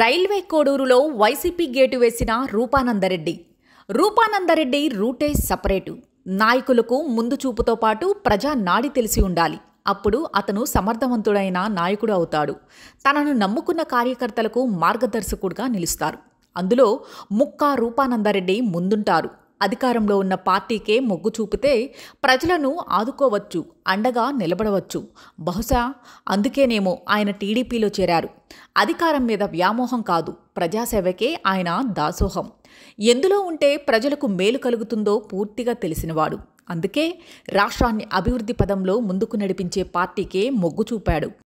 railway కోడూరులో YCP gate వేసిన రూపానందరెడ్డి రూపానందరెడ్డి రూటే separate నాయకులకు ముందు చూపుతో పాటు ప్రజా నాడి తెలిసి ఉండాలి అప్పుడు అతను సమర్థవంతుడైన నాయకుడు అవుతాడు తనను నమ్ముకున్న కార్యకర్తలకు మార్గదర్శకుడిగా నిలుస్తారు అందులో ముక్కా రూపానందరెడ్డి ముందుంటారు అధికారంలో ఉన్న పార్టీకే మొగ్గు చూపితే ప్రజలను ఆదుకోవచ్చు అండగా నిలబడవచ్చు బహుశా అందుకేనేమో ఆయన టీడీపీలో చేరారు అధికారం మీద వ్యామోహం కాదు ప్రజాసేవకే ఆయన దాసోహం ఎందులో ఉంటే ప్రజలకు మేలు కలుగుతుందో పూర్తిగా తెలిసినవాడు అందుకే రాష్ట్రాన్ని అభివృద్ధి పదంలో ముందుకు నడిపించే పార్టీకే మొగ్గు చూపాడు